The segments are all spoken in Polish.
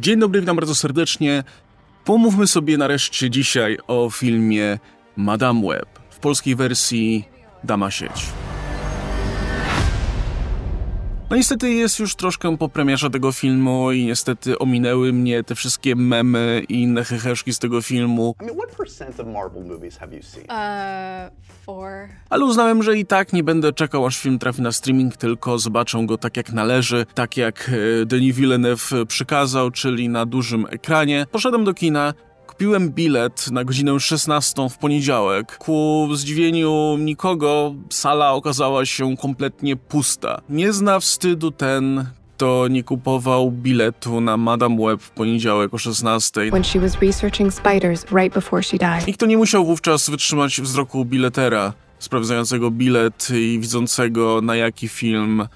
Dzień dobry, witam bardzo serdecznie. Pomówmy sobie nareszcie dzisiaj o filmie Madame Web w polskiej wersji Dama Sieć. No niestety jest już troszkę po premierze tego filmu i niestety ominęły mnie te wszystkie memy i inne heheszki z tego filmu. Uh, Ale uznałem, że i tak nie będę czekał aż film trafi na streaming, tylko zobaczę go tak jak należy, tak jak e, Denis Villeneuve e, przykazał, czyli na dużym ekranie. Poszedłem do kina, Kupiłem bilet na godzinę 16 w poniedziałek. Ku zdziwieniu nikogo sala okazała się kompletnie pusta. Nie zna wstydu ten, kto nie kupował biletu na Madame Web w poniedziałek o 16. When she was researching spiders right before she died. I kto nie musiał wówczas wytrzymać wzroku biletera, sprawdzającego bilet i widzącego na jaki film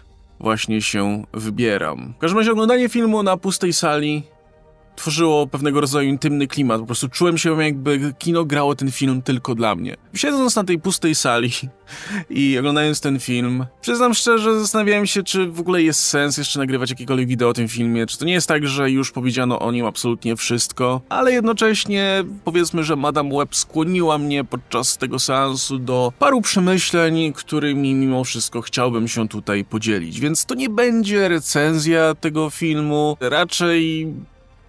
właśnie się wybieram. W każdym razie oglądanie filmu na pustej sali tworzyło pewnego rodzaju intymny klimat. Po prostu czułem się, jakby kino grało ten film tylko dla mnie. Siedząc na tej pustej sali i oglądając ten film, przyznam szczerze, zastanawiałem się, czy w ogóle jest sens jeszcze nagrywać jakiekolwiek wideo o tym filmie. Czy to nie jest tak, że już powiedziano o nim absolutnie wszystko, ale jednocześnie powiedzmy, że Madame Web skłoniła mnie podczas tego seansu do paru przemyśleń, którymi mimo wszystko chciałbym się tutaj podzielić. Więc to nie będzie recenzja tego filmu, raczej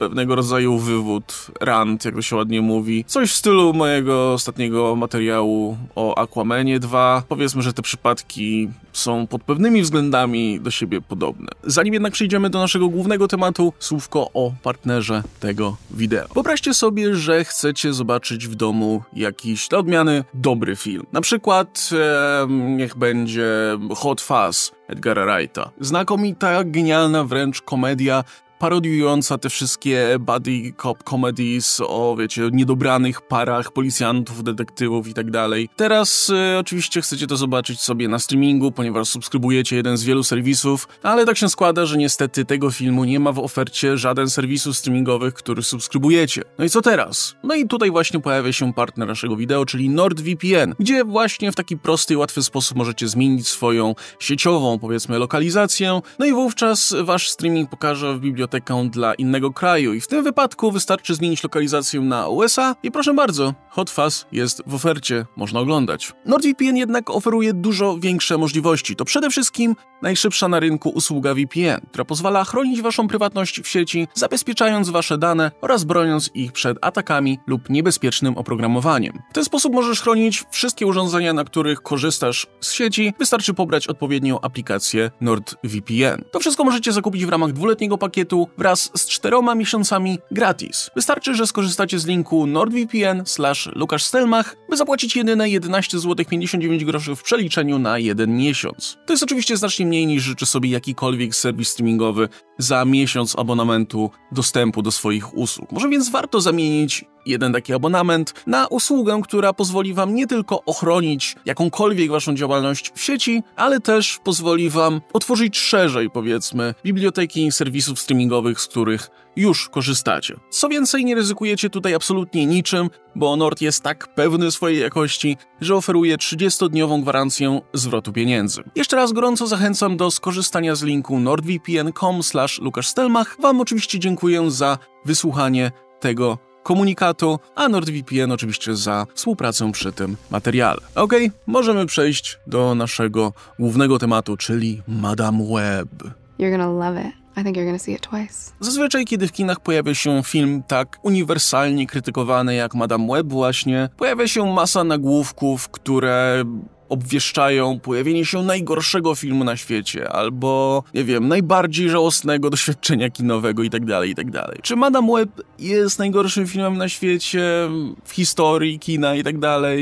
pewnego rodzaju wywód, rant, jak to się ładnie mówi. Coś w stylu mojego ostatniego materiału o Aquamanie 2. Powiedzmy, że te przypadki są pod pewnymi względami do siebie podobne. Zanim jednak przejdziemy do naszego głównego tematu, słówko o partnerze tego wideo. Wyobraźcie sobie, że chcecie zobaczyć w domu jakiś dla odmiany dobry film. Na przykład e, niech będzie Hot Fuzz Edgara Wrighta. Znakomita, genialna wręcz komedia parodiująca te wszystkie buddy cop comedies o, wiecie, niedobranych parach policjantów, detektywów i tak dalej. Teraz e, oczywiście chcecie to zobaczyć sobie na streamingu, ponieważ subskrybujecie jeden z wielu serwisów, ale tak się składa, że niestety tego filmu nie ma w ofercie żaden serwisu streamingowych, który subskrybujecie. No i co teraz? No i tutaj właśnie pojawia się partner naszego wideo, czyli NordVPN, gdzie właśnie w taki prosty i łatwy sposób możecie zmienić swoją sieciową, powiedzmy, lokalizację, no i wówczas wasz streaming pokaże w bibliotece biblioteką dla innego kraju i w tym wypadku wystarczy zmienić lokalizację na USA i proszę bardzo, HotFuzz jest w ofercie, można oglądać. NordVPN jednak oferuje dużo większe możliwości. To przede wszystkim najszybsza na rynku usługa VPN, która pozwala chronić waszą prywatność w sieci, zabezpieczając wasze dane oraz broniąc ich przed atakami lub niebezpiecznym oprogramowaniem. W ten sposób możesz chronić wszystkie urządzenia, na których korzystasz z sieci, wystarczy pobrać odpowiednią aplikację NordVPN. To wszystko możecie zakupić w ramach dwuletniego pakietu wraz z czteroma miesiącami gratis. Wystarczy, że skorzystacie z linku nordvpn lukaszstelmach, by zapłacić jedyne 11 zł 59 groszy w przeliczeniu na jeden miesiąc. To jest oczywiście znacznie mniej niż życzy sobie jakikolwiek serwis streamingowy za miesiąc abonamentu dostępu do swoich usług. Może więc warto zamienić jeden taki abonament na usługę, która pozwoli Wam nie tylko ochronić jakąkolwiek Waszą działalność w sieci, ale też pozwoli Wam otworzyć szerzej, powiedzmy, biblioteki serwisów streamingowych, z których już korzystacie. Co więcej, nie ryzykujecie tutaj absolutnie niczym, bo Nord jest tak pewny swojej jakości, że oferuje 30-dniową gwarancję zwrotu pieniędzy. Jeszcze raz gorąco zachęcam do skorzystania z linku nordvpn.com/lukaszstelmach. Wam oczywiście dziękuję za wysłuchanie tego komunikatu, a NordVPN oczywiście za współpracę przy tym materiale. Ok, możemy przejść do naszego głównego tematu, czyli Madame Web. You're gonna love it. I think you're gonna see it twice. Zazwyczaj, kiedy w kinach pojawia się film tak uniwersalnie krytykowany jak Madame Web właśnie, pojawia się masa nagłówków, które obwieszczają pojawienie się najgorszego filmu na świecie, albo, nie wiem, najbardziej żałosnego doświadczenia kinowego itd., tak itd. Tak Czy Madame Web jest najgorszym filmem na świecie w historii kina itd.? Tak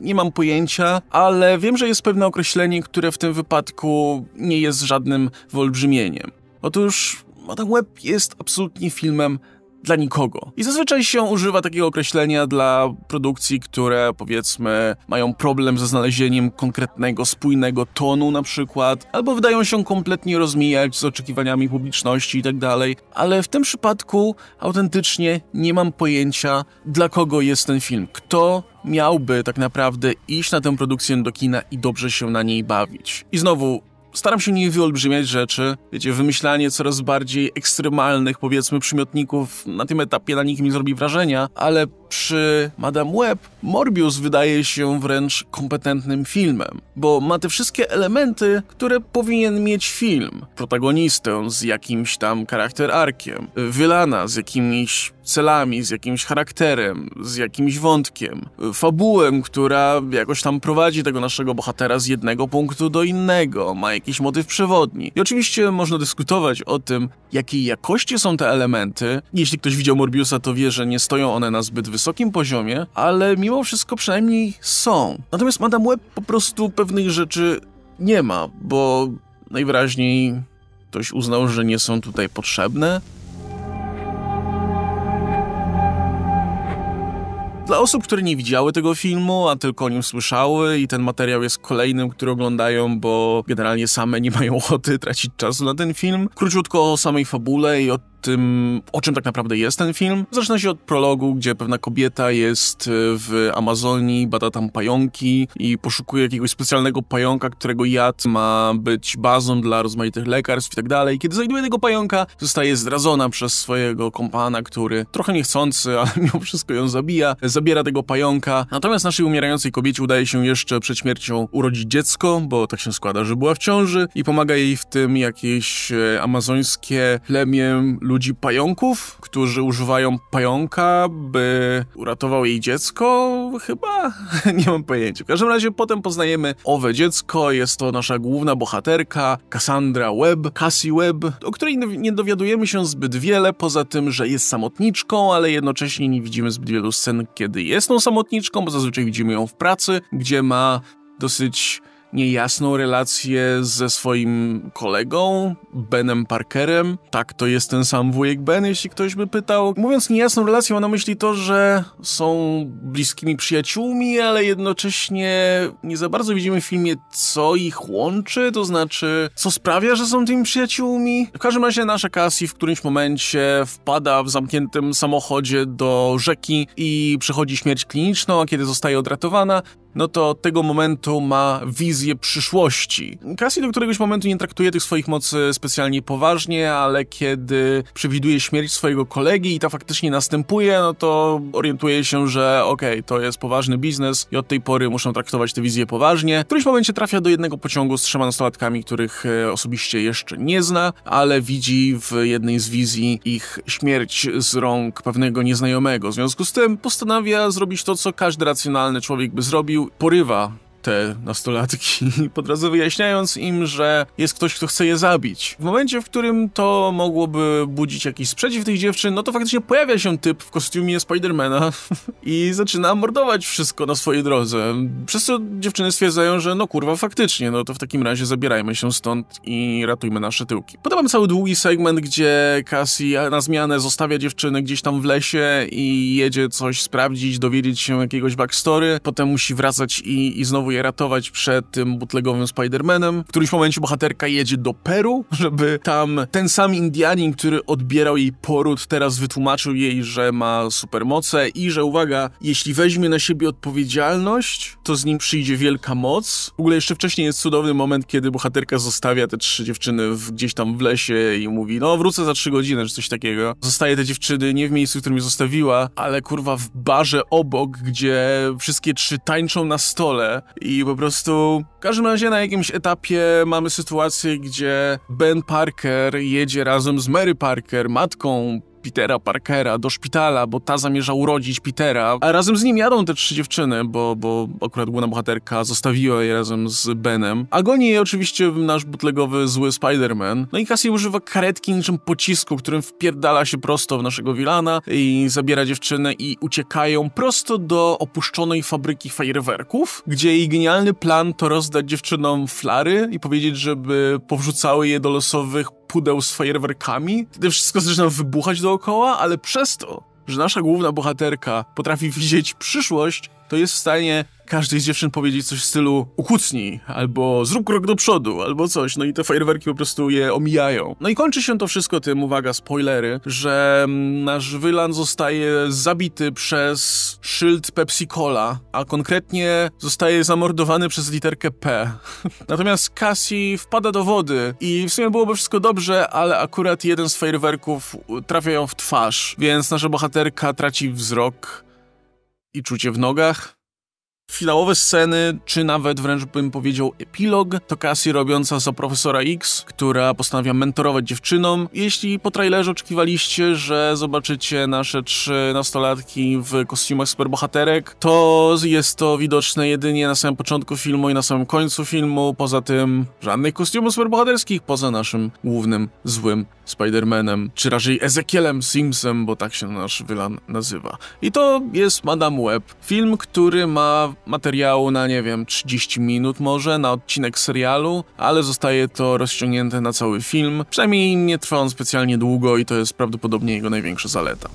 nie mam pojęcia, ale wiem, że jest pewne określenie, które w tym wypadku nie jest żadnym wyolbrzymieniem. Otóż Madame Web jest absolutnie filmem dla nikogo. I zazwyczaj się używa takiego określenia dla produkcji, które powiedzmy mają problem ze znalezieniem konkretnego, spójnego tonu na przykład, albo wydają się kompletnie rozmijać z oczekiwaniami publiczności i tak dalej. Ale w tym przypadku autentycznie nie mam pojęcia, dla kogo jest ten film, kto miałby tak naprawdę iść na tę produkcję do kina i dobrze się na niej bawić. I znowu, Staram się nie wyolbrzymiać rzeczy. Wiecie, wymyślanie coraz bardziej ekstremalnych, powiedzmy, przymiotników na tym etapie na nikim nie zrobi wrażenia, ale przy Madame Web Morbius wydaje się wręcz kompetentnym filmem, bo ma te wszystkie elementy, które powinien mieć film. Protagonistę z jakimś tam charakter arkiem, wylana z jakimiś celami, z jakimś charakterem, z jakimś wątkiem, fabułem, która jakoś tam prowadzi tego naszego bohatera z jednego punktu do innego, ma jakiś motyw przewodni. I oczywiście można dyskutować o tym, jakiej jakości są te elementy. Jeśli ktoś widział Morbiusa, to wie, że nie stoją one na zbyt wysokim poziomie, ale mimo mimo wszystko przynajmniej są. Natomiast Madame Web po prostu pewnych rzeczy nie ma, bo najwyraźniej ktoś uznał, że nie są tutaj potrzebne. Dla osób, które nie widziały tego filmu, a tylko o nim słyszały i ten materiał jest kolejnym, który oglądają, bo generalnie same nie mają ochoty tracić czasu na ten film. Króciutko o samej fabule i o tym, o czym tak naprawdę jest ten film. Zaczyna się od prologu, gdzie pewna kobieta jest e, w Amazonii, bada tam pająki i poszukuje jakiegoś specjalnego pająka, którego jad ma być bazą dla rozmaitych lekarstw i tak dalej. Kiedy znajduje tego pająka, zostaje zdradzona przez swojego kompana, który trochę niechcący, ale mimo wszystko ją zabija, zabiera tego pająka. Natomiast naszej umierającej kobiecie udaje się jeszcze przed śmiercią urodzić dziecko, bo tak się składa, że była w ciąży i pomaga jej w tym jakieś e, amazońskie plemię ludzi pająków, którzy używają pająka, by uratował jej dziecko? Chyba? Nie mam pojęcia. W każdym razie potem poznajemy owe dziecko, jest to nasza główna bohaterka, Cassandra Webb, Cassie Webb, o której nie dowiadujemy się zbyt wiele, poza tym, że jest samotniczką, ale jednocześnie nie widzimy zbyt wielu scen, kiedy jest tą samotniczką, bo zazwyczaj widzimy ją w pracy, gdzie ma dosyć niejasną relację ze swoim kolegą, Benem Parkerem. Tak, to jest ten sam wujek Ben, jeśli ktoś by pytał. Mówiąc niejasną relację, ona na myśli to, że są bliskimi przyjaciółmi, ale jednocześnie nie za bardzo widzimy w filmie, co ich łączy, to znaczy, co sprawia, że są tymi przyjaciółmi. W każdym razie nasza Cassie w którymś momencie wpada w zamkniętym samochodzie do rzeki i przechodzi śmierć kliniczną, a kiedy zostaje odratowana, no to od tego momentu ma wizję przyszłości. Cassie do któregoś momentu nie traktuje tych swoich mocy specjalnie poważnie, ale kiedy przewiduje śmierć swojego kolegi i ta faktycznie następuje, no to orientuje się, że okej, okay, to jest poważny biznes i od tej pory muszą traktować te wizje poważnie. W którymś momencie trafia do jednego pociągu z trzema nastolatkami, których e, osobiście jeszcze nie zna, ale widzi w jednej z wizji ich śmierć z rąk pewnego nieznajomego. W związku z tym postanawia zrobić to, co każdy racjonalny człowiek by zrobił por te nastolatki, od razu wyjaśniając im, że jest ktoś, kto chce je zabić. W momencie, w którym to mogłoby budzić jakiś sprzeciw tych dziewczyn, no to faktycznie pojawia się typ w kostiumie Spidermana i zaczyna mordować wszystko na swojej drodze. Przez co dziewczyny stwierdzają, że no kurwa, faktycznie, no to w takim razie zabierajmy się stąd i ratujmy nasze tyłki. Podobam cały długi segment, gdzie Cassie na zmianę zostawia dziewczyny gdzieś tam w lesie i jedzie coś sprawdzić, dowiedzieć się jakiegoś backstory, potem musi wracać i, i znowu je ratować przed tym butlegowym Spider-Manem. W którymś momencie bohaterka jedzie do Peru, żeby tam ten sam Indianin, który odbierał jej poród, teraz wytłumaczył jej, że ma supermoce i że uwaga, jeśli weźmie na siebie odpowiedzialność, to z nim przyjdzie wielka moc. W ogóle jeszcze wcześniej jest cudowny moment, kiedy bohaterka zostawia te trzy dziewczyny w, gdzieś tam w lesie i mówi, no wrócę za trzy godziny, czy coś takiego. Zostaje te dziewczyny nie w miejscu, w którym je zostawiła, ale kurwa w barze obok, gdzie wszystkie trzy tańczą na stole i po prostu w każdym razie na jakimś etapie mamy sytuację, gdzie Ben Parker jedzie razem z Mary Parker, matką Petera Parkera do szpitala, bo ta zamierza urodzić Petera, a razem z nim jadą te trzy dziewczyny, bo, bo akurat główna bohaterka zostawiła je razem z Benem. A goni je oczywiście nasz butlegowy zły Spider-Man. No i Cassie używa karetki niczym pocisku, którym wpierdala się prosto w naszego Wilana i zabiera dziewczynę i uciekają prosto do opuszczonej fabryki fajerwerków, gdzie jej genialny plan to rozdać dziewczynom flary i powiedzieć, żeby powrzucały je do losowych pudeł z fajerwerkami, wtedy wszystko zaczyna wybuchać dookoła, ale przez to, że nasza główna bohaterka potrafi widzieć przyszłość, to jest w stanie każdej z dziewczyn powiedzieć coś w stylu ukłócnij, albo zrób krok do przodu, albo coś, no i te fajerwerki po prostu je omijają. No i kończy się to wszystko tym, uwaga, spoilery, że mm, nasz Wylan zostaje zabity przez szyld Pepsi-Cola, a konkretnie zostaje zamordowany przez literkę P. Natomiast Cassie wpada do wody i w sumie byłoby wszystko dobrze, ale akurat jeden z fajerwerków trafia ją w twarz, więc nasza bohaterka traci wzrok, i czucie w nogach, Finałowe sceny, czy nawet wręcz bym powiedział epilog, to Cassie robiąca za profesora X, która postanawia mentorować dziewczynom. Jeśli po trailerze oczekiwaliście, że zobaczycie nasze trzy nastolatki w kostiumach superbohaterek, to jest to widoczne jedynie na samym początku filmu i na samym końcu filmu. Poza tym żadnych kostiumów superbohaterskich, poza naszym głównym złym Spider-Manem, czy raczej Ezekielem Simsem, bo tak się nasz wylan nazywa. I to jest Madame Web. Film, który ma materiału na, nie wiem, 30 minut może, na odcinek serialu, ale zostaje to rozciągnięte na cały film. Przynajmniej nie trwa on specjalnie długo i to jest prawdopodobnie jego największa zaleta.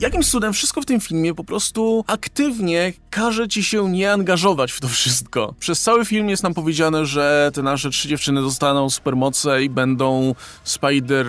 Jakimś cudem wszystko w tym filmie po prostu aktywnie każe ci się nie angażować w to wszystko. Przez cały film jest nam powiedziane, że te nasze trzy dziewczyny dostaną supermoce i będą Spider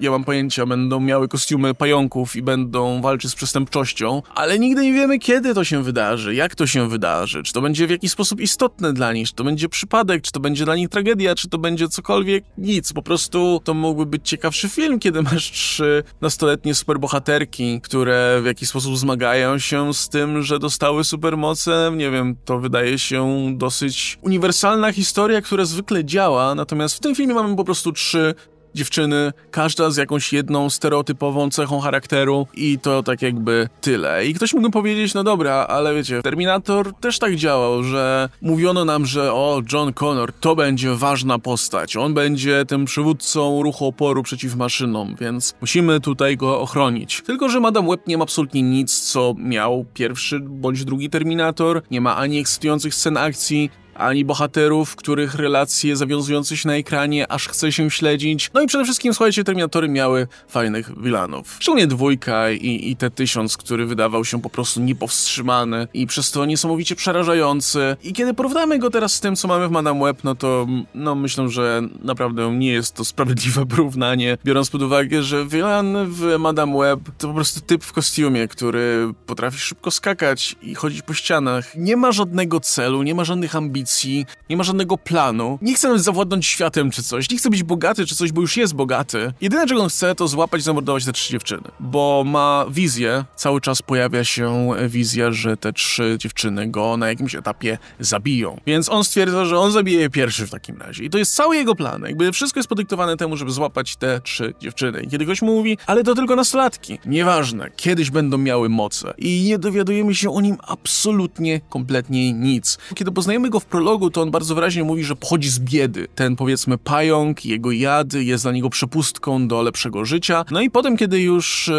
nie mam pojęcia, będą miały kostiumy pająków i będą walczyć z przestępczością, ale nigdy nie wiemy, kiedy to się wydarzy, jak to się wydarzy, czy to będzie w jakiś sposób istotne dla nich, czy to będzie przypadek, czy to będzie dla nich tragedia, czy to będzie cokolwiek, nic. Po prostu to mógłby być ciekawszy film, kiedy masz trzy nastoletnie superbohaterki, które w jakiś sposób zmagają się z tym, że dostały supermoce. Nie wiem, to wydaje się dosyć uniwersalna historia, która zwykle działa, natomiast w tym filmie mamy po prostu trzy Dziewczyny, każda z jakąś jedną stereotypową cechą charakteru i to tak jakby tyle. I ktoś mógłby powiedzieć, no dobra, ale wiecie, Terminator też tak działał, że mówiono nam, że o, John Connor to będzie ważna postać, on będzie tym przywódcą ruchu oporu przeciw maszynom, więc musimy tutaj go ochronić. Tylko, że Madame Web nie ma absolutnie nic, co miał pierwszy bądź drugi Terminator, nie ma ani ekscytujących scen akcji, ani bohaterów, których relacje zawiązujące się na ekranie aż chce się śledzić. No i przede wszystkim, słuchajcie, Terminatory miały fajnych wilanów. Szczególnie dwójka i, i T-1000, który wydawał się po prostu niepowstrzymany i przez to niesamowicie przerażający. I kiedy porównamy go teraz z tym, co mamy w Madame Web, no to no myślę, że naprawdę nie jest to sprawiedliwe porównanie, biorąc pod uwagę, że wilan w Madame Web to po prostu typ w kostiumie, który potrafi szybko skakać i chodzić po ścianach. Nie ma żadnego celu, nie ma żadnych ambicji, ambicji, nie ma żadnego planu, nie chce nawet zawładnąć światem czy coś, nie chce być bogaty czy coś, bo już jest bogaty. Jedyne czego on chce to złapać i zamordować te trzy dziewczyny, bo ma wizję, cały czas pojawia się wizja, że te trzy dziewczyny go na jakimś etapie zabiją. Więc on stwierdza, że on zabije je pierwszy w takim razie. I to jest cały jego plan. Jakby wszystko jest podyktowane temu, żeby złapać te trzy dziewczyny. Kiedy ktoś mówi, ale to tylko nastolatki. Nieważne, kiedyś będą miały moce. I nie dowiadujemy się o nim absolutnie, kompletnie nic. Kiedy poznajemy go w pro prologu to on bardzo wyraźnie mówi, że pochodzi z biedy. Ten powiedzmy pająk, jego jad jest dla niego przepustką do lepszego życia. No i potem, kiedy już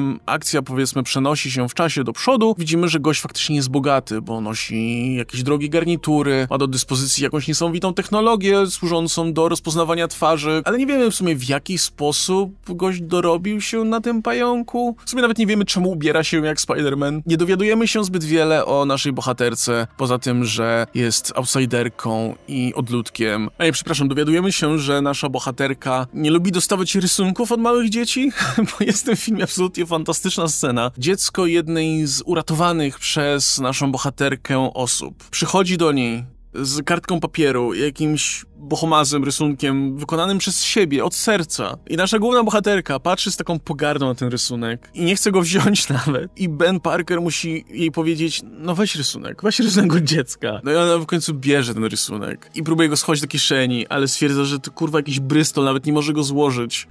yy, akcja powiedzmy przenosi się w czasie do przodu, widzimy, że gość faktycznie jest bogaty, bo nosi jakieś drogie garnitury, ma do dyspozycji jakąś niesamowitą technologię służącą do rozpoznawania twarzy, ale nie wiemy w sumie w jaki sposób gość dorobił się na tym pająku. W sumie nawet nie wiemy czemu ubiera się jak Spider-Man. Nie dowiadujemy się zbyt wiele o naszej bohaterce, poza tym, że jest outsiderką i odludkiem. Ej, przepraszam, dowiadujemy się, że nasza bohaterka nie lubi dostawać rysunków od małych dzieci, bo jest w tym filmie absolutnie fantastyczna scena. Dziecko jednej z uratowanych przez naszą bohaterkę osób przychodzi do niej z kartką papieru, jakimś bohomazem, rysunkiem wykonanym przez siebie, od serca. I nasza główna bohaterka patrzy z taką pogardą na ten rysunek i nie chce go wziąć nawet. I Ben Parker musi jej powiedzieć, no weź rysunek, weź rysunek od dziecka. No i ona w końcu bierze ten rysunek i próbuje go schować do kieszeni, ale stwierdza, że to kurwa jakiś brystol, nawet nie może go złożyć.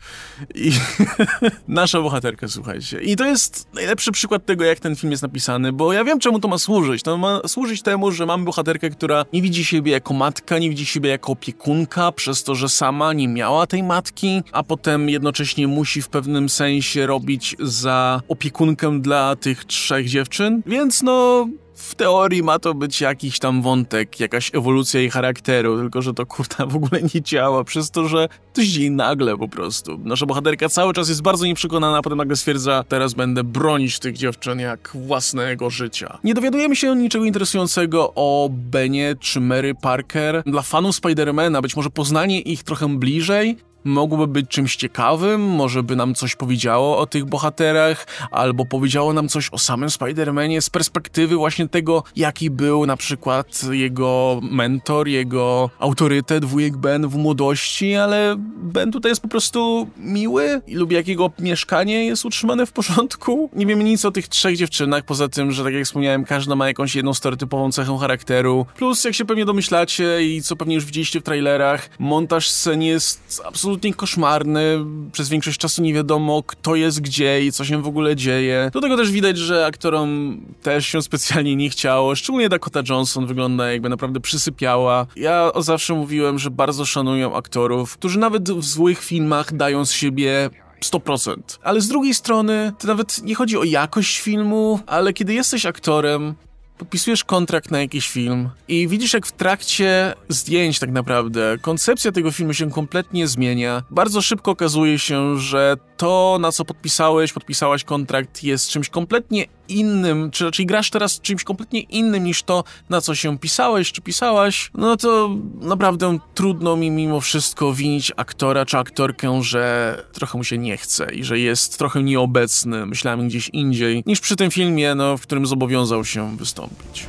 I nasza bohaterka, słuchajcie. I to jest najlepszy przykład tego, jak ten film jest napisany, bo ja wiem, czemu to ma służyć. To ma służyć temu, że mamy bohaterkę, która nie widzi widzi siebie jako matka, nie widzi siebie jako opiekunka, przez to, że sama nie miała tej matki, a potem jednocześnie musi w pewnym sensie robić za opiekunkę dla tych trzech dziewczyn. Więc no, w teorii ma to być jakiś tam wątek, jakaś ewolucja jej charakteru, tylko że to kurta w ogóle nie działa, przez to, że to się dzieje nagle po prostu. Nasza bohaterka cały czas jest bardzo nieprzekonana, a potem nagle stwierdza, teraz będę bronić tych dziewczyn jak własnego życia. Nie dowiadujemy się niczego interesującego o Benie czy Mary Parker. Dla fanów Spidermana być może poznanie ich trochę bliżej mogłoby być czymś ciekawym, może by nam coś powiedziało o tych bohaterach, albo powiedziało nam coś o samym Spider-Manie z perspektywy właśnie tego, jaki był na przykład jego mentor, jego autorytet, wujek Ben w młodości, ale Ben tutaj jest po prostu miły i lubi jakiego mieszkanie jest utrzymane w porządku. Nie wiem nic o tych trzech dziewczynach, poza tym, że tak jak wspomniałem, każda ma jakąś jedną stereotypową cechę charakteru. Plus, jak się pewnie domyślacie i co pewnie już widzieliście w trailerach, montaż scen jest absolutnie absolutnie koszmarny. Przez większość czasu nie wiadomo, kto jest gdzie i co się w ogóle dzieje. Do tego też widać, że aktorom też się specjalnie nie chciało. Szczególnie Dakota Johnson wygląda jakby naprawdę przysypiała. Ja zawsze mówiłem, że bardzo szanuję aktorów, którzy nawet w złych filmach dają z siebie 100%. Ale z drugiej strony, to nawet nie chodzi o jakość filmu, ale kiedy jesteś aktorem, podpisujesz kontrakt na jakiś film i widzisz, jak w trakcie zdjęć tak naprawdę koncepcja tego filmu się kompletnie zmienia. Bardzo szybko okazuje się, że to, na co podpisałeś, podpisałaś kontrakt, jest czymś kompletnie innym, czy raczej grasz teraz czymś kompletnie innym niż to, na co się pisałeś, czy pisałaś, no to naprawdę trudno mi mimo wszystko winić aktora czy aktorkę, że trochę mu się nie chce i że jest trochę nieobecny, myślałem gdzieś indziej, niż przy tym filmie, no, w którym zobowiązał się wystąpić.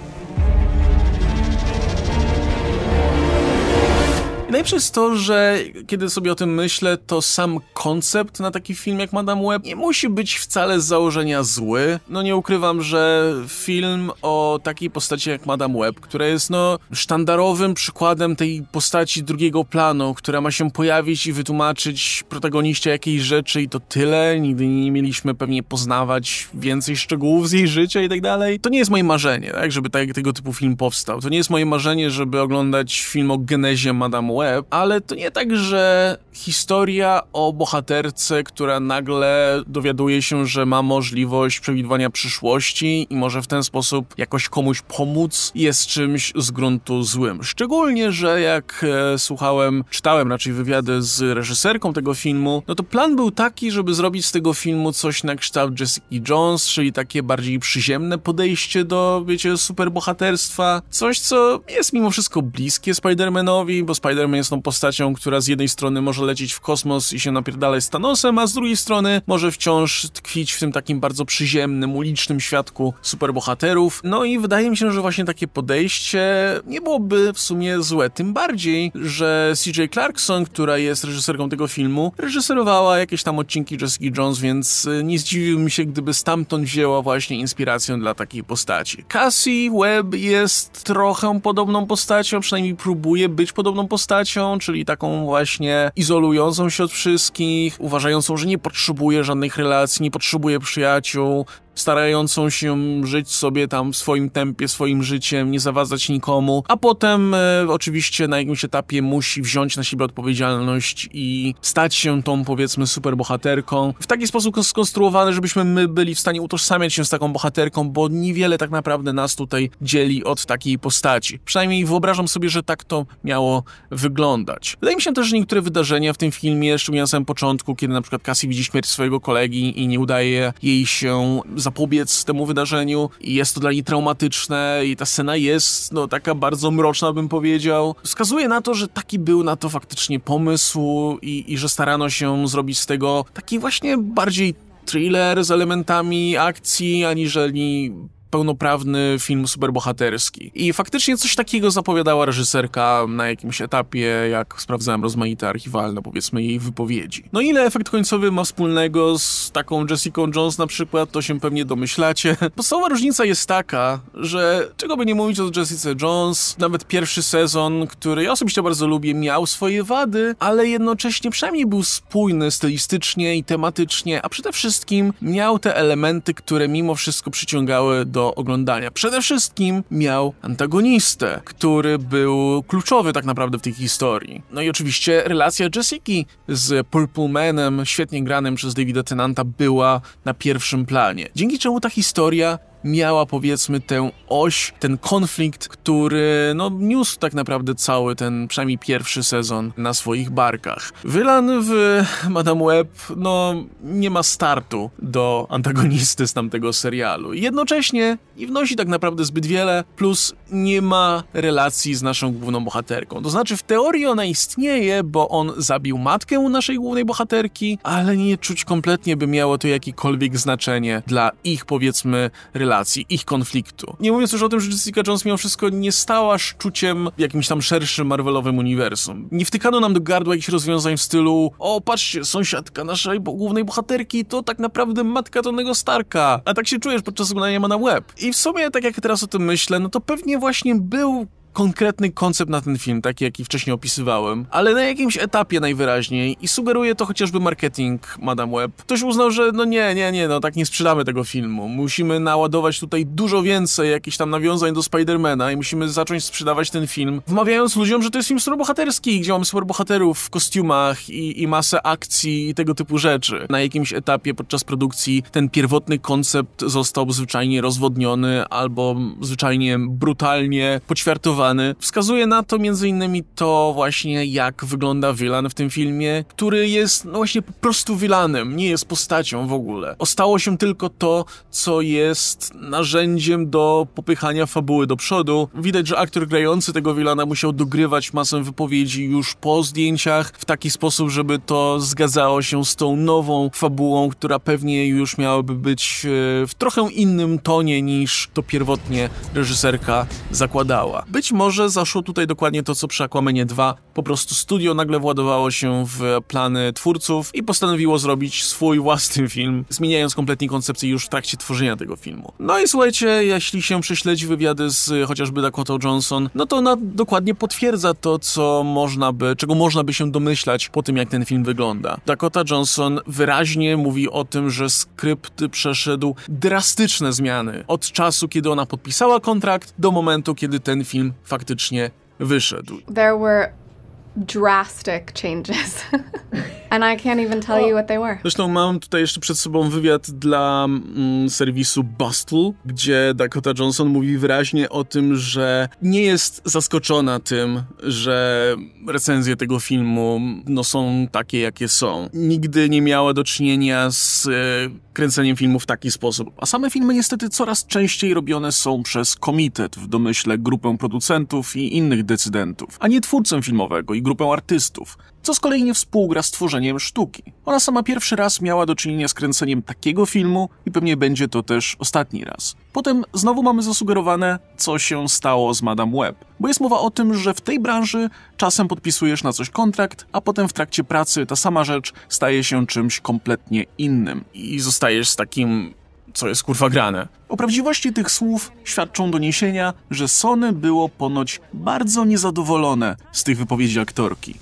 I najlepsze jest to, że kiedy sobie o tym myślę, to sam koncept na taki film jak Madame Web nie musi być wcale z założenia zły. No nie ukrywam, że film o takiej postaci jak Madame Web, która jest no sztandarowym przykładem tej postaci drugiego planu, która ma się pojawić i wytłumaczyć protagoniście jakiejś rzeczy i to tyle, nigdy nie mieliśmy pewnie poznawać więcej szczegółów z jej życia i tak dalej. To nie jest moje marzenie, tak, żeby tak, tego typu film powstał. To nie jest moje marzenie, żeby oglądać film o genezie Madame łeb, ale to nie tak, że historia o bohaterce, która nagle dowiaduje się, że ma możliwość przewidywania przyszłości i może w ten sposób jakoś komuś pomóc, jest czymś z gruntu złym. Szczególnie, że jak e, słuchałem, czytałem raczej wywiady z reżyserką tego filmu, no to plan był taki, żeby zrobić z tego filmu coś na kształt Jessica Jones, czyli takie bardziej przyziemne podejście do, wiecie, superbohaterstwa. Coś, co jest mimo wszystko bliskie Spider-Manowi, bo Spider spider tą postacią, która z jednej strony może lecieć w kosmos i się napierdalać z Thanosem, a z drugiej strony może wciąż tkwić w tym takim bardzo przyziemnym, ulicznym świadku superbohaterów. No i wydaje mi się, że właśnie takie podejście nie byłoby w sumie złe. Tym bardziej, że CJ Clarkson, która jest reżyserką tego filmu, reżyserowała jakieś tam odcinki Jessica Jones, więc y, nie zdziwiłbym się, gdyby stamtąd wzięła właśnie inspirację dla takiej postaci. Cassie Webb jest trochę podobną postacią, przynajmniej próbuje być podobną postacią, postacią, czyli taką właśnie izolującą się od wszystkich, uważającą, że nie potrzebuje żadnych relacji, nie potrzebuje przyjaciół, starającą się żyć sobie tam w swoim tempie, swoim życiem, nie zawadzać nikomu, a potem e, oczywiście na jakimś etapie musi wziąć na siebie odpowiedzialność i stać się tą powiedzmy superbohaterką. W taki sposób skonstruowane, żebyśmy my byli w stanie utożsamiać się z taką bohaterką, bo niewiele tak naprawdę nas tutaj dzieli od takiej postaci. Przynajmniej wyobrażam sobie, że tak to miało wyglądać. Wydaje mi się też, że niektóre wydarzenia w tym filmie, szczególnie na samym początku, kiedy na przykład Cassie widzi śmierć swojego kolegi i nie udaje jej się zapobiec temu wydarzeniu i jest to dla niej traumatyczne i ta scena jest no taka bardzo mroczna bym powiedział. Wskazuje na to, że taki był na to faktycznie pomysł i, i że starano się zrobić z tego taki właśnie bardziej thriller z elementami akcji, aniżeli pełnoprawny film superbohaterski. I faktycznie coś takiego zapowiadała reżyserka na jakimś etapie, jak sprawdzałem rozmaite archiwalne, powiedzmy, jej wypowiedzi. No ile efekt końcowy ma wspólnego z taką Jessica Jones na przykład, to się pewnie domyślacie. Podstawowa różnica jest taka, że czego by nie mówić o Jessica Jones, nawet pierwszy sezon, który ja osobiście bardzo lubię, miał swoje wady, ale jednocześnie przynajmniej był spójny stylistycznie i tematycznie, a przede wszystkim miał te elementy, które mimo wszystko przyciągały do oglądania. Przede wszystkim miał antagonistę, który był kluczowy tak naprawdę w tej historii. No i oczywiście relacja Jessica z Purple Manem, świetnie granym przez Davida Tenanta, była na pierwszym planie. Dzięki czemu ta historia miała powiedzmy tę oś, ten konflikt, który no, niósł tak naprawdę cały ten, przynajmniej pierwszy sezon na swoich barkach. Wylan w Madame Web, no nie ma startu do antagonisty z tamtego serialu. Jednocześnie nie wnosi tak naprawdę zbyt wiele, plus nie ma relacji z naszą główną bohaterką. To znaczy w teorii ona istnieje, bo on zabił matkę u naszej głównej bohaterki, ale nie czuć kompletnie by miało to jakiekolwiek znaczenie dla ich powiedzmy relacji relacji, ich konfliktu. Nie mówiąc już o tym, że Jessica Jones mimo wszystko nie stała szczuciem w jakimś tam szerszym Marvelowym uniwersum. Nie wtykano nam do gardła jakichś rozwiązań w stylu o, patrzcie, sąsiadka naszej głównej bohaterki to tak naprawdę matka Tonego Starka, a tak się czujesz podczas oglądania ma na web. I w sumie, tak jak teraz o tym myślę, no to pewnie właśnie był konkretny koncept na ten film, taki jaki wcześniej opisywałem, ale na jakimś etapie najwyraźniej i sugeruje to chociażby marketing Madame Web. Ktoś uznał, że no nie, nie, nie, no tak nie sprzedamy tego filmu. Musimy naładować tutaj dużo więcej jakichś tam nawiązań do Spidermana i musimy zacząć sprzedawać ten film, wmawiając ludziom, że to jest film superbohaterski, gdzie mamy superbohaterów w kostiumach i, i masę akcji i tego typu rzeczy. Na jakimś etapie podczas produkcji ten pierwotny koncept został zwyczajnie rozwodniony albo zwyczajnie brutalnie poćwiartowany Wskazuje na to m.in. to właśnie, jak wygląda Villan w tym filmie, który jest no właśnie po prostu Villanem, nie jest postacią w ogóle. Ostało się tylko to, co jest narzędziem do popychania fabuły do przodu. Widać, że aktor grający tego Villana musiał dogrywać masę wypowiedzi już po zdjęciach w taki sposób, żeby to zgadzało się z tą nową fabułą, która pewnie już miałaby być e, w trochę innym tonie niż to pierwotnie reżyserka zakładała. Być może zaszło tutaj dokładnie to, co przy Aquamanie 2. Po prostu studio nagle władowało się w plany twórców i postanowiło zrobić swój własny film, zmieniając kompletnie koncepcję już w trakcie tworzenia tego filmu. No i słuchajcie, jeśli się prześledzi wywiady z chociażby Dakota Johnson, no to ona dokładnie potwierdza to, co można by, czego można by się domyślać po tym, jak ten film wygląda. Dakota Johnson wyraźnie mówi o tym, że skrypt przeszedł drastyczne zmiany od czasu, kiedy ona podpisała kontrakt, do momentu, kiedy ten film faktycznie wyszedł. There were drastic changes. And I can't even tell you what they were. Zresztą mam tutaj jeszcze przed sobą wywiad dla mm, serwisu Bustle, gdzie Dakota Johnson mówi wyraźnie o tym, że nie jest zaskoczona tym, że recenzje tego filmu no, są takie, jakie są. Nigdy nie miała do czynienia z e, kręceniem filmu w taki sposób. A same filmy niestety coraz częściej robione są przez komitet, w domyśle grupę producentów i innych decydentów, a nie twórcę filmowego i grupę artystów, co z kolei nie współgra z tworzeniem sztuki. Ona sama pierwszy raz miała do czynienia z kręceniem takiego filmu i pewnie będzie to też ostatni raz. Potem znowu mamy zasugerowane, co się stało z Madame Web, bo jest mowa o tym, że w tej branży czasem podpisujesz na coś kontrakt, a potem w trakcie pracy ta sama rzecz staje się czymś kompletnie innym i zostajesz z takim co jest kurwa grane. O prawdziwości tych słów świadczą doniesienia, że Sony było ponoć bardzo niezadowolone z tych wypowiedzi aktorki.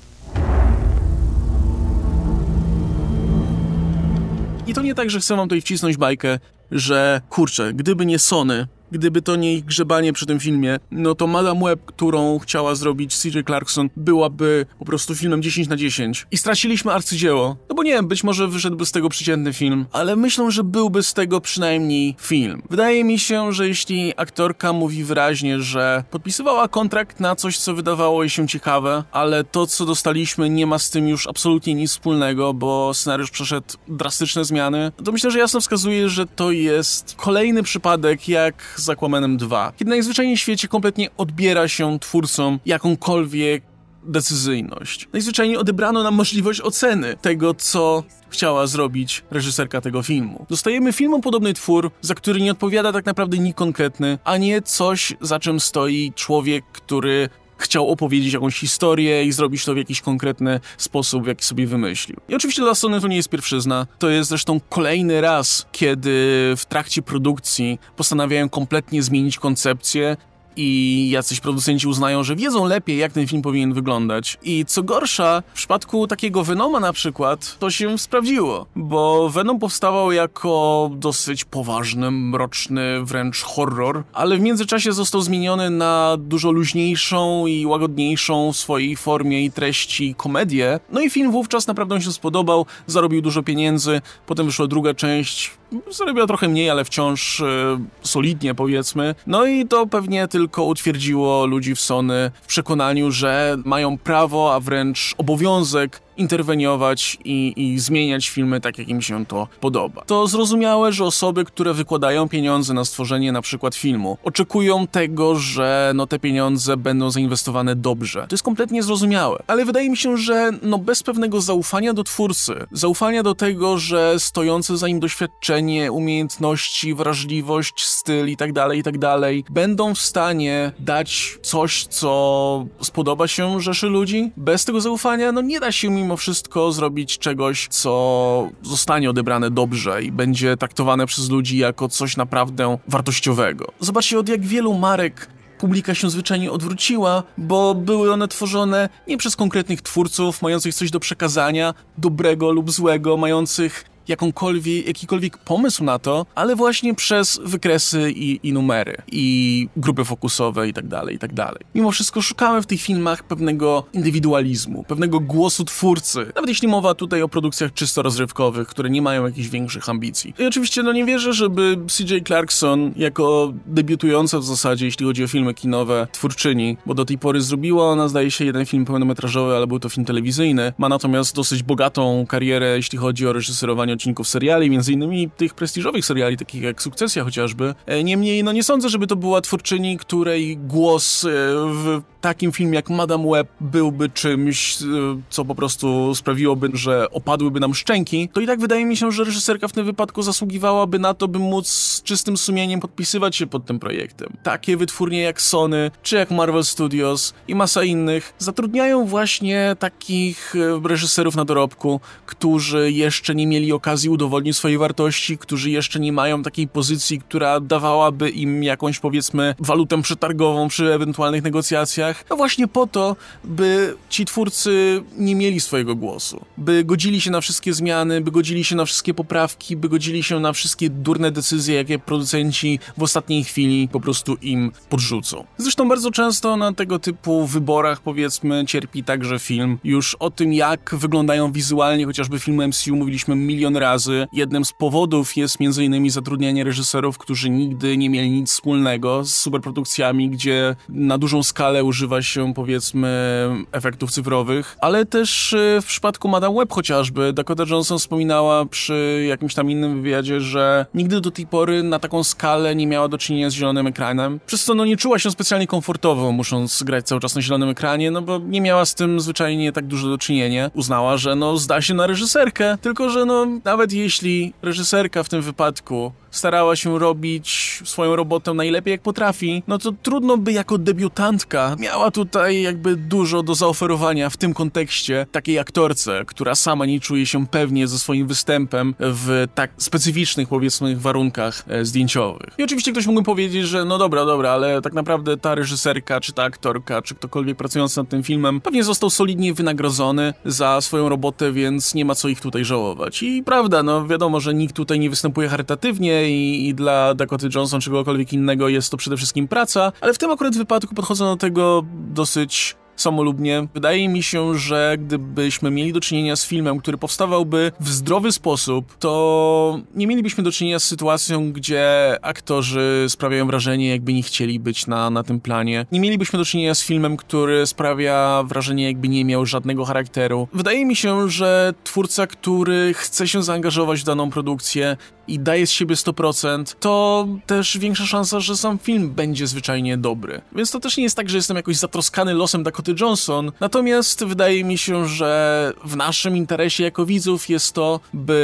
I to nie tak, że chcę wam tutaj wcisnąć bajkę, że kurczę, gdyby nie Sony, Gdyby to nie ich grzebanie przy tym filmie, no to Madame Web, którą chciała zrobić Siri Clarkson, byłaby po prostu filmem 10 na 10. I straciliśmy arcydzieło. No bo nie wiem, być może wyszedłby z tego przeciętny film, ale myślę, że byłby z tego przynajmniej film. Wydaje mi się, że jeśli aktorka mówi wyraźnie, że podpisywała kontrakt na coś, co wydawało jej się ciekawe, ale to, co dostaliśmy, nie ma z tym już absolutnie nic wspólnego, bo scenariusz przeszedł drastyczne zmiany, to myślę, że jasno wskazuje, że to jest kolejny przypadek, jak z Aquamanem 2, kiedy najzwyczajniej w świecie kompletnie odbiera się twórcom jakąkolwiek decyzyjność. Najzwyczajniej odebrano nam możliwość oceny tego, co chciała zrobić reżyserka tego filmu. Dostajemy filmu podobny twór, za który nie odpowiada tak naprawdę nikt konkretny, a nie coś, za czym stoi człowiek, który chciał opowiedzieć jakąś historię i zrobić to w jakiś konkretny sposób, jaki sobie wymyślił. I oczywiście dla Sony to nie jest pierwszyzna. To jest zresztą kolejny raz, kiedy w trakcie produkcji postanawiają kompletnie zmienić koncepcję i jacyś producenci uznają, że wiedzą lepiej, jak ten film powinien wyglądać. I co gorsza, w przypadku takiego Venoma na przykład, to się sprawdziło, bo Venom powstawał jako dosyć poważny, mroczny, wręcz horror, ale w międzyczasie został zmieniony na dużo luźniejszą i łagodniejszą w swojej formie i treści komedię. No i film wówczas naprawdę się spodobał, zarobił dużo pieniędzy, potem wyszła druga część, zarobiła trochę mniej, ale wciąż yy, solidnie powiedzmy. No i to pewnie tylko tylko utwierdziło ludzi w Sony w przekonaniu, że mają prawo, a wręcz obowiązek interweniować i, i, zmieniać filmy tak, jak im się to podoba. To zrozumiałe, że osoby, które wykładają pieniądze na stworzenie na przykład filmu, oczekują tego, że no, te pieniądze będą zainwestowane dobrze. To jest kompletnie zrozumiałe, ale wydaje mi się, że no, bez pewnego zaufania do twórcy, zaufania do tego, że stojące za nim doświadczenie, umiejętności, wrażliwość, styl i tak dalej, i tak dalej, będą w stanie dać coś, co spodoba się rzeszy ludzi, bez tego zaufania no nie da się mi mimo wszystko zrobić czegoś, co zostanie odebrane dobrze i będzie traktowane przez ludzi jako coś naprawdę wartościowego. Zobaczcie, od jak wielu marek publika się zwyczajnie odwróciła, bo były one tworzone nie przez konkretnych twórców mających coś do przekazania, dobrego lub złego, mających jakąkolwiek, jakikolwiek pomysł na to, ale właśnie przez wykresy i, i numery, i grupy fokusowe, i tak dalej, i tak dalej. Mimo wszystko szukamy w tych filmach pewnego indywidualizmu, pewnego głosu twórcy, nawet jeśli mowa tutaj o produkcjach czysto rozrywkowych, które nie mają jakichś większych ambicji. I oczywiście, no nie wierzę, żeby CJ Clarkson, jako debiutująca w zasadzie, jeśli chodzi o filmy kinowe, twórczyni, bo do tej pory zrobiła ona, zdaje się, jeden film pełnometrażowy, ale był to film telewizyjny, ma natomiast dosyć bogatą karierę, jeśli chodzi o reżyserowanie odcinków seriali, między innymi tych prestiżowych seriali, takich jak Sukcesja chociażby. E, niemniej, no nie sądzę, żeby to była twórczyni, której głos e, w takim film jak Madame Web byłby czymś, e, co po prostu sprawiłoby, że opadłyby nam szczęki, to i tak wydaje mi się, że reżyserka w tym wypadku zasługiwałaby na to, by móc z czystym sumieniem podpisywać się pod tym projektem. Takie wytwórnie jak Sony, czy jak Marvel Studios i masa innych zatrudniają właśnie takich e, reżyserów na dorobku, którzy jeszcze nie mieli okazji udowodnić swojej wartości, którzy jeszcze nie mają takiej pozycji, która dawałaby im jakąś powiedzmy walutę przetargową przy ewentualnych negocjacjach, no właśnie po to, by ci twórcy nie mieli swojego głosu, by godzili się na wszystkie zmiany, by godzili się na wszystkie poprawki, by godzili się na wszystkie durne decyzje, jakie producenci w ostatniej chwili po prostu im podrzucą. Zresztą bardzo często na tego typu wyborach, powiedzmy, cierpi także film. Już o tym, jak wyglądają wizualnie chociażby filmy MCU mówiliśmy milion razy. Jednym z powodów jest m.in. zatrudnianie reżyserów, którzy nigdy nie mieli nic wspólnego z superprodukcjami, gdzie na dużą skalę używają używa się powiedzmy efektów cyfrowych, ale też e, w przypadku Madame Web chociażby Dakota Johnson wspominała przy jakimś tam innym wywiadzie, że nigdy do tej pory na taką skalę nie miała do czynienia z zielonym ekranem, przez co no nie czuła się specjalnie komfortowo musząc grać cały czas na zielonym ekranie, no bo nie miała z tym zwyczajnie tak dużo do czynienia. Uznała, że no zda się na reżyserkę, tylko że no nawet jeśli reżyserka w tym wypadku starała się robić swoją robotę najlepiej jak potrafi, no to trudno by jako debiutantka miała tutaj jakby dużo do zaoferowania w tym kontekście takiej aktorce, która sama nie czuje się pewnie ze swoim występem w tak specyficznych powiedzmy warunkach e, zdjęciowych. I oczywiście ktoś mógłby powiedzieć, że no dobra, dobra, ale tak naprawdę ta reżyserka, czy ta aktorka, czy ktokolwiek pracujący nad tym filmem pewnie został solidnie wynagrodzony za swoją robotę, więc nie ma co ich tutaj żałować. I prawda, no wiadomo, że nikt tutaj nie występuje charytatywnie, i, i dla Dakota Johnson czy kogokolwiek innego jest to przede wszystkim praca, ale w tym akurat wypadku podchodzą do tego dosyć samolubnie. Wydaje mi się, że gdybyśmy mieli do czynienia z filmem, który powstawałby w zdrowy sposób, to nie mielibyśmy do czynienia z sytuacją, gdzie aktorzy sprawiają wrażenie, jakby nie chcieli być na, na tym planie. Nie mielibyśmy do czynienia z filmem, który sprawia wrażenie, jakby nie miał żadnego charakteru. Wydaje mi się, że twórca, który chce się zaangażować w daną produkcję, i daje z siebie 100%, to też większa szansa, że sam film będzie zwyczajnie dobry. Więc to też nie jest tak, że jestem jakoś zatroskany losem Dakota Johnson, natomiast wydaje mi się, że w naszym interesie jako widzów jest to, by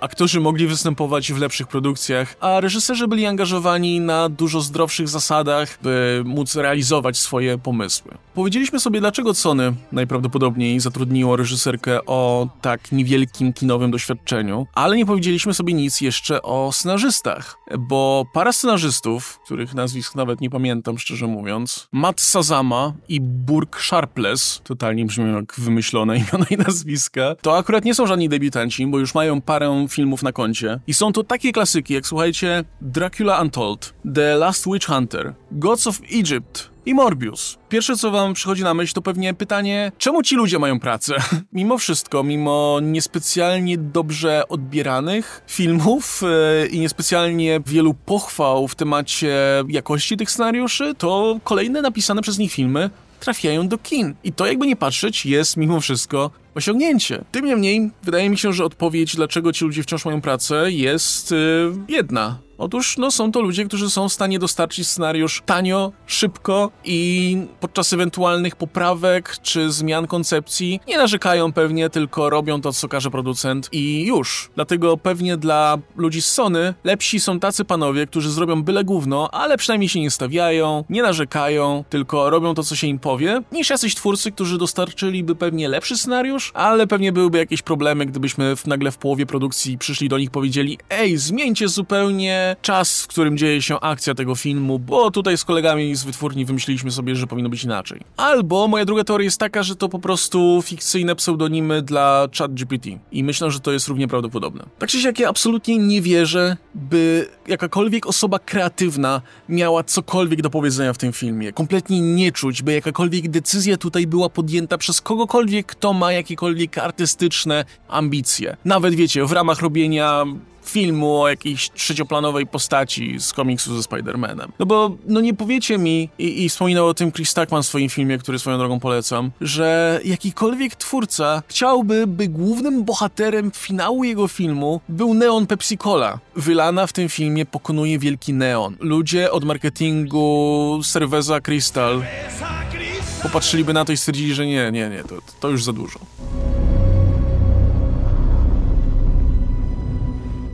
aktorzy mogli występować w lepszych produkcjach, a reżyserzy byli angażowani na dużo zdrowszych zasadach, by móc realizować swoje pomysły. Powiedzieliśmy sobie, dlaczego Sony najprawdopodobniej zatrudniło reżyserkę o tak niewielkim kinowym doświadczeniu, ale nie powiedzieliśmy sobie nic jeszcze o scenarzystach, bo para scenarzystów, których nazwisk nawet nie pamiętam szczerze mówiąc, Matt Sazama i Burke Sharpless, totalnie brzmią jak wymyślone imiona i nazwiska, to akurat nie są żadni debiutanci, bo już mają parę filmów na koncie. I są to takie klasyki jak, słuchajcie, Dracula Untold, The Last Witch Hunter, Gods of Egypt, i Morbius. Pierwsze, co wam przychodzi na myśl, to pewnie pytanie, czemu ci ludzie mają pracę? mimo wszystko, mimo niespecjalnie dobrze odbieranych filmów yy, i niespecjalnie wielu pochwał w temacie jakości tych scenariuszy, to kolejne napisane przez nich filmy trafiają do kin. I to jakby nie patrzeć jest mimo wszystko osiągnięcie. Tym niemniej wydaje mi się, że odpowiedź dlaczego ci ludzie wciąż mają pracę jest yy, jedna Otóż no, są to ludzie, którzy są w stanie dostarczyć scenariusz tanio, szybko i podczas ewentualnych poprawek czy zmian koncepcji nie narzekają pewnie, tylko robią to, co każe producent i już. Dlatego pewnie dla ludzi z Sony lepsi są tacy panowie, którzy zrobią byle gówno, ale przynajmniej się nie stawiają, nie narzekają, tylko robią to, co się im powie, niż jacyś twórcy, którzy dostarczyliby pewnie lepszy scenariusz, ale pewnie byłyby jakieś problemy, gdybyśmy nagle w połowie produkcji przyszli do nich powiedzieli ej, zmieńcie zupełnie czas, w którym dzieje się akcja tego filmu, bo tutaj z kolegami z wytwórni wymyśliliśmy sobie, że powinno być inaczej. Albo moja druga teoria jest taka, że to po prostu fikcyjne pseudonimy dla ChatGPT i myślę, że to jest równie prawdopodobne. Tak czy siak ja absolutnie nie wierzę, by jakakolwiek osoba kreatywna miała cokolwiek do powiedzenia w tym filmie. Kompletnie nie czuć, by jakakolwiek decyzja tutaj była podjęta przez kogokolwiek, kto ma jakiekolwiek artystyczne ambicje. Nawet wiecie, w ramach robienia filmu o jakiejś trzecioplanowej postaci z komiksu ze Spider-Manem. No bo, no nie powiecie mi, i, i wspominał o tym Chris Tuckman w swoim filmie, który swoją drogą polecam, że jakikolwiek twórca chciałby, by głównym bohaterem finału jego filmu był neon Pepsi-Cola. Wylana w tym filmie pokonuje wielki neon. Ludzie od marketingu Cerveza Crystal popatrzyliby na to i stwierdzili, że nie, nie, nie, to, to już za dużo.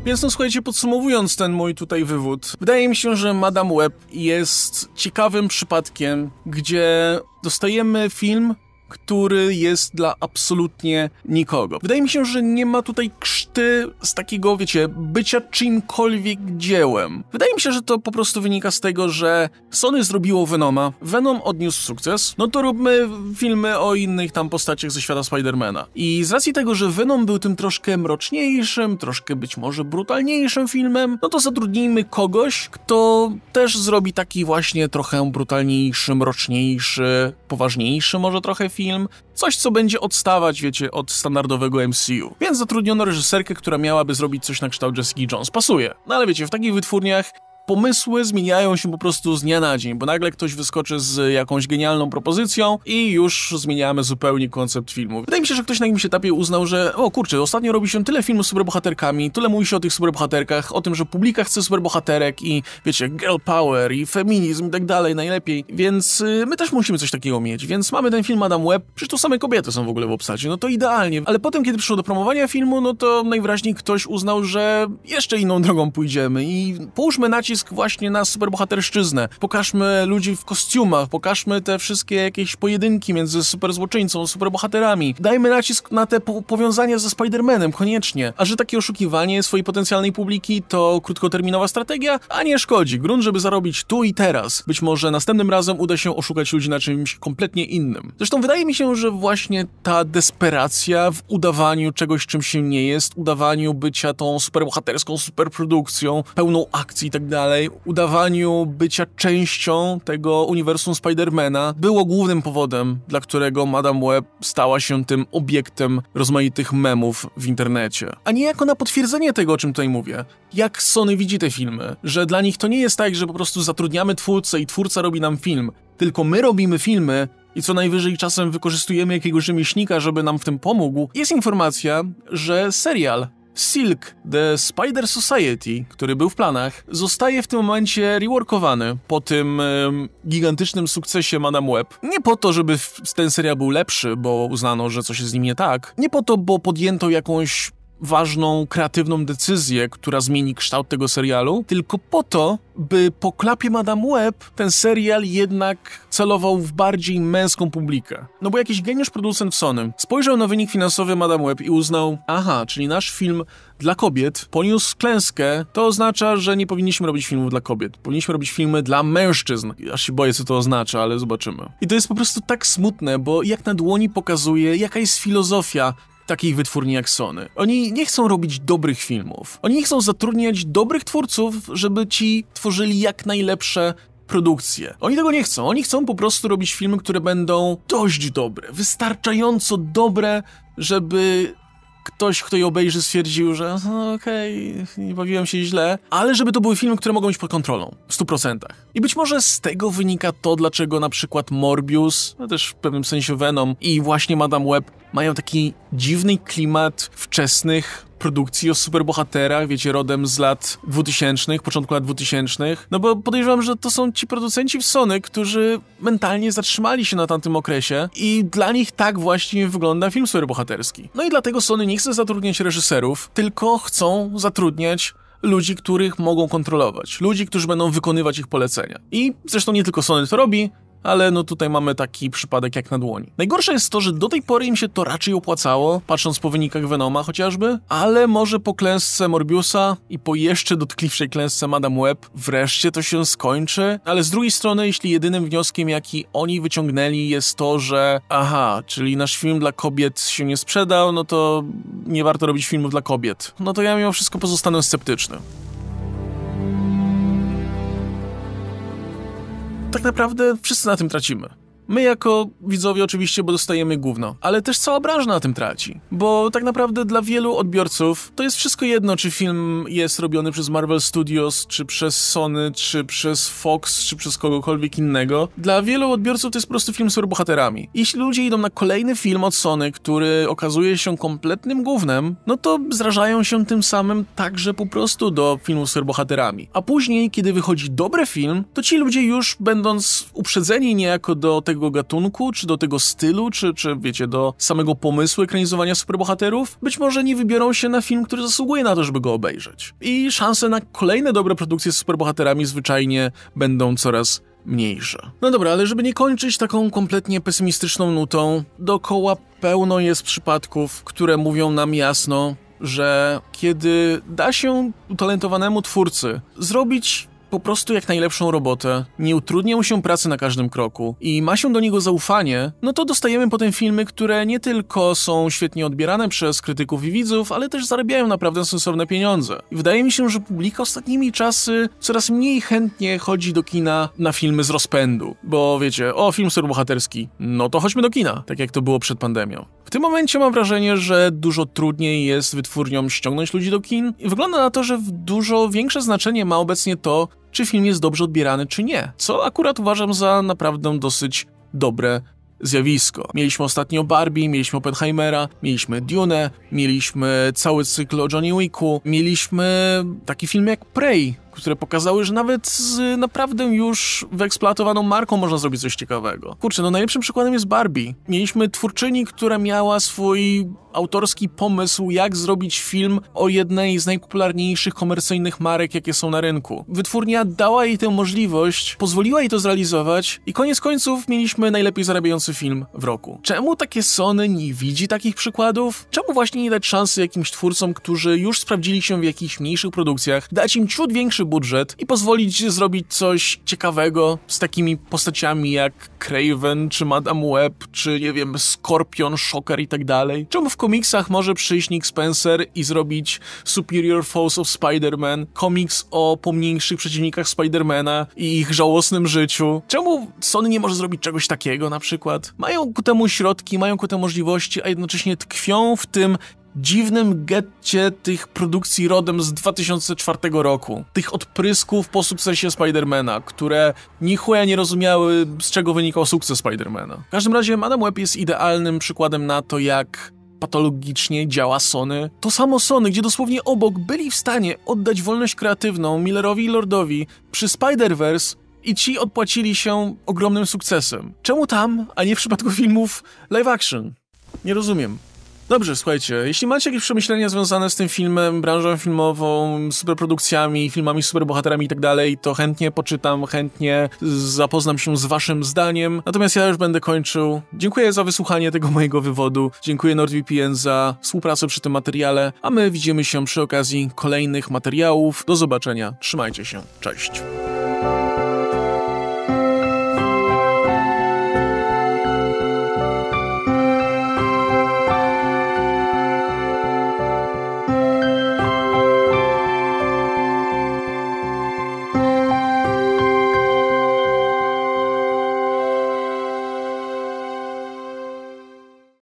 Więc no słuchajcie, podsumowując ten mój tutaj wywód, wydaje mi się, że Madame Web jest ciekawym przypadkiem, gdzie dostajemy film, który jest dla absolutnie nikogo. Wydaje mi się, że nie ma tutaj krzty z takiego, wiecie, bycia czymkolwiek dziełem. Wydaje mi się, że to po prostu wynika z tego, że Sony zrobiło Venoma, Venom odniósł sukces, no to róbmy filmy o innych tam postaciach ze świata Spidermana. I z racji tego, że Venom był tym troszkę mroczniejszym, troszkę być może brutalniejszym filmem, no to zatrudnijmy kogoś, kto też zrobi taki właśnie trochę brutalniejszy, mroczniejszy, poważniejszy może trochę film, coś co będzie odstawać, wiecie, od standardowego MCU. Więc zatrudniono reżyserkę, która miałaby zrobić coś na kształt Jessica Jones. Pasuje. No ale wiecie, w takich wytwórniach pomysły zmieniają się po prostu z dnia na dzień, bo nagle ktoś wyskoczy z jakąś genialną propozycją i już zmieniamy zupełnie koncept filmu. Wydaje mi się, że ktoś na jakimś etapie uznał, że o kurczę, ostatnio robi się tyle filmów z superbohaterkami, tyle mówi się o tych superbohaterkach, o tym, że publika chce superbohaterek i wiecie, girl power i feminizm i tak dalej, najlepiej, więc y, my też musimy coś takiego mieć, więc mamy ten film Adam Web, przecież to same kobiety są w ogóle w obsadzie, no to idealnie, ale potem, kiedy przyszło do promowania filmu, no to najwyraźniej ktoś uznał, że jeszcze inną drogą pójdziemy i połóżmy nacisk nacisk właśnie na superbohaterszczyznę. Pokażmy ludzi w kostiumach, pokażmy te wszystkie jakieś pojedynki między superzłoczyńcą, superbohaterami. Dajmy nacisk na te po powiązania ze Spider-Manem, koniecznie. A że takie oszukiwanie swojej potencjalnej publiki to krótkoterminowa strategia, a nie szkodzi. Grunt, żeby zarobić tu i teraz. Być może następnym razem uda się oszukać ludzi na czymś kompletnie innym. Zresztą wydaje mi się, że właśnie ta desperacja w udawaniu czegoś, czym się nie jest, udawaniu bycia tą superbohaterską superprodukcją, pełną akcji itd tak dalej, udawaniu bycia częścią tego uniwersum Spidermana było głównym powodem, dla którego Madame Web stała się tym obiektem rozmaitych memów w internecie. A nie jako na potwierdzenie tego, o czym tutaj mówię, jak Sony widzi te filmy, że dla nich to nie jest tak, że po prostu zatrudniamy twórcę i twórca robi nam film, tylko my robimy filmy i co najwyżej czasem wykorzystujemy jakiegoś rzemieślnika, żeby nam w tym pomógł, jest informacja, że serial Silk The Spider Society, który był w planach, zostaje w tym momencie reworkowany po tym gigantycznym sukcesie Madame Web. Nie po to, żeby ten serial był lepszy, bo uznano, że coś jest z nim nie tak. Nie po to, bo podjęto jakąś ważną, kreatywną decyzję, która zmieni kształt tego serialu, tylko po to, by po klapie Madame Web ten serial jednak celował w bardziej męską publikę. No bo jakiś geniusz producent Sony spojrzał na wynik finansowy Madame Web i uznał, aha, czyli nasz film dla kobiet poniósł klęskę, to oznacza, że nie powinniśmy robić filmów dla kobiet. Powinniśmy robić filmy dla mężczyzn. Ja się boję, co to oznacza, ale zobaczymy. I to jest po prostu tak smutne, bo jak na dłoni pokazuje, jaka jest filozofia takiej wytwórni jak Sony. Oni nie chcą robić dobrych filmów. Oni nie chcą zatrudniać dobrych twórców, żeby ci tworzyli jak najlepsze produkcje. Oni tego nie chcą. Oni chcą po prostu robić filmy, które będą dość dobre, wystarczająco dobre, żeby ktoś, kto je obejrzy, stwierdził, że no, okej, okay, nie bawiłem się źle, ale żeby to były filmy, które mogą być pod kontrolą, w 100%. I być może z tego wynika to, dlaczego na przykład Morbius, no też w pewnym sensie Venom i właśnie Madame Web mają taki dziwny klimat wczesnych produkcji, o superbohaterach, wiecie, rodem z lat 2000, początku lat 2000, no bo podejrzewam, że to są ci producenci w Sony, którzy mentalnie zatrzymali się na tamtym okresie i dla nich tak właśnie wygląda film superbohaterski. No i dlatego Sony nie chce zatrudniać reżyserów, tylko chcą zatrudniać ludzi, których mogą kontrolować, ludzi, którzy będą wykonywać ich polecenia. I zresztą nie tylko Sony to robi, ale no tutaj mamy taki przypadek jak na dłoni. Najgorsze jest to, że do tej pory im się to raczej opłacało, patrząc po wynikach Venoma chociażby, ale może po klęsce Morbiusa i po jeszcze dotkliwszej klęsce Madame Web wreszcie to się skończy, ale z drugiej strony, jeśli jedynym wnioskiem, jaki oni wyciągnęli jest to, że aha, czyli nasz film dla kobiet się nie sprzedał, no to nie warto robić filmów dla kobiet. No to ja mimo wszystko pozostanę sceptyczny. tak naprawdę wszyscy na tym tracimy. My jako widzowie oczywiście, bo dostajemy gówno, ale też cała branża na tym traci, bo tak naprawdę dla wielu odbiorców to jest wszystko jedno, czy film jest robiony przez Marvel Studios, czy przez Sony, czy przez Fox, czy przez kogokolwiek innego. Dla wielu odbiorców to jest po prostu film z bohaterami. Jeśli ludzie idą na kolejny film od Sony, który okazuje się kompletnym gównem, no to zrażają się tym samym także po prostu do filmu z bohaterami. A później, kiedy wychodzi dobry film, to ci ludzie już będąc uprzedzeni niejako do tego, tego gatunku, czy do tego stylu, czy, czy wiecie, do samego pomysłu ekranizowania superbohaterów, być może nie wybiorą się na film, który zasługuje na to, żeby go obejrzeć. I szanse na kolejne dobre produkcje z superbohaterami zwyczajnie będą coraz mniejsze. No dobra, ale żeby nie kończyć taką kompletnie pesymistyczną nutą, dookoła pełno jest przypadków, które mówią nam jasno, że kiedy da się utalentowanemu twórcy zrobić po prostu jak najlepszą robotę, nie utrudnia mu się pracy na każdym kroku i ma się do niego zaufanie, no to dostajemy potem filmy, które nie tylko są świetnie odbierane przez krytyków i widzów, ale też zarabiają naprawdę sensowne pieniądze. I wydaje mi się, że publika ostatnimi czasy coraz mniej chętnie chodzi do kina na filmy z rozpędu, bo wiecie, o film superbohaterski, no to chodźmy do kina, tak jak to było przed pandemią. W tym momencie mam wrażenie, że dużo trudniej jest wytwórniom ściągnąć ludzi do kin i wygląda na to, że dużo większe znaczenie ma obecnie to, czy film jest dobrze odbierany, czy nie. Co akurat uważam za naprawdę dosyć dobre zjawisko. Mieliśmy ostatnio Barbie, mieliśmy Oppenheimera, mieliśmy Dune, mieliśmy cały cykl o Johnny Wicku, mieliśmy taki film jak Prey, które pokazały, że nawet z naprawdę już wyeksploatowaną marką można zrobić coś ciekawego. Kurczę, no najlepszym przykładem jest Barbie. Mieliśmy twórczyni, która miała swój autorski pomysł, jak zrobić film o jednej z najpopularniejszych komercyjnych marek, jakie są na rynku. Wytwórnia dała jej tę możliwość, pozwoliła jej to zrealizować i koniec końców mieliśmy najlepiej zarabiający film w roku. Czemu takie Sony nie widzi takich przykładów? Czemu właśnie nie dać szansy jakimś twórcom, którzy już sprawdzili się w jakichś mniejszych produkcjach, dać im ciut większy budżet i pozwolić zrobić coś ciekawego z takimi postaciami jak Craven, czy Madame Web, czy nie wiem, Skorpion, Shocker i tak dalej. Czemu w komiksach może przyjść Nick Spencer i zrobić Superior Foes of Spider-Man, komiks o pomniejszych przeciwnikach Spidermana i ich żałosnym życiu? Czemu Sony nie może zrobić czegoś takiego na przykład? Mają ku temu środki, mają ku temu możliwości, a jednocześnie tkwią w tym dziwnym getcie tych produkcji rodem z 2004 roku. Tych odprysków po sukcesie Spidermana, które ni chuja nie rozumiały, z czego wynikał sukces Spidermana. W każdym razie Madame Web jest idealnym przykładem na to, jak patologicznie działa Sony. To samo Sony, gdzie dosłownie obok byli w stanie oddać wolność kreatywną Millerowi i Lordowi przy Spider-Verse i ci odpłacili się ogromnym sukcesem. Czemu tam, a nie w przypadku filmów live action? Nie rozumiem. Dobrze, słuchajcie, jeśli macie jakieś przemyślenia związane z tym filmem, branżą filmową, superprodukcjami, filmami z superbohaterami i tak dalej, to chętnie poczytam, chętnie zapoznam się z waszym zdaniem. Natomiast ja już będę kończył. Dziękuję za wysłuchanie tego mojego wywodu. Dziękuję NordVPN za współpracę przy tym materiale, a my widzimy się przy okazji kolejnych materiałów. Do zobaczenia, trzymajcie się, cześć.